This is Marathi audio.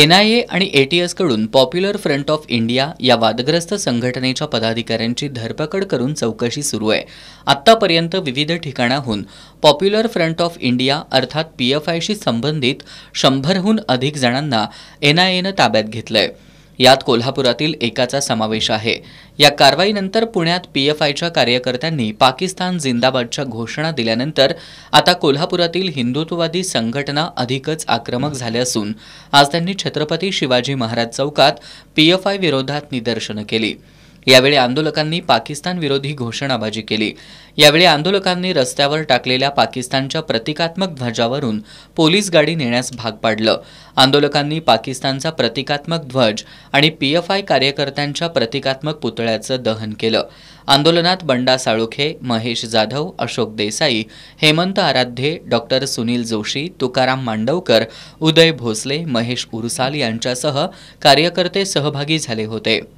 ए आणि एसकडून पॉप्युलर फ्रंट ऑफ इंडिया या वादग्रस्त संघटनेच्या पदाधिकाऱ्यांची धरपकड करून चौकशी सुरू आहे आत्तापर्यंत विविध ठिकाणाहून पॉप्युलर फ्रंट ऑफ इंडिया अर्थात पी एफ आयशी संबंधित शंभरहून अधिक जणांना एनआयएनं ताब्यात घेतलं आहे यात कोल्हापुरातील एकाचा समावेश आहे या कारवाईनंतर पुण्यात पीएफआयच्या कार्यकर्त्यांनी पाकिस्तान जिंदाबादच्या घोषणा दिल्यानंतर आता कोल्हापुरातील हिंदुत्ववादी संघटना अधिकच आक्रमक झाल्या असून आज त्यांनी छत्रपती शिवाजी महाराज चौकात पीएफआय विरोधात निदर्शनं केली यावेळी आंदोलकांनी पाकिस्तान विरोधी घोषणाबाजी केली यावेळी आंदोलकांनी रस्त्यावर टाकलेल्या पाकिस्तानच्या प्रतिकात्मक ध्वजावरून पोलीस गाडी नेण्यास भाग पाडलं आंदोलकांनी पाकिस्तानचा प्रतिकात्मक ध्वज आणि पीएफआय कार्यकर्त्यांच्या प्रतिकात्मक पुतळ्याचं दहन केलं आंदोलनात बंडा साळुखे महेश जाधव अशोक देसाई हेमंत आराध्ये डॉक्टर सुनील जोशी तुकाराम मांडवकर उदय भोसले महेश उरसाल यांच्यासह कार्यकर्ते सहभागी झाले होते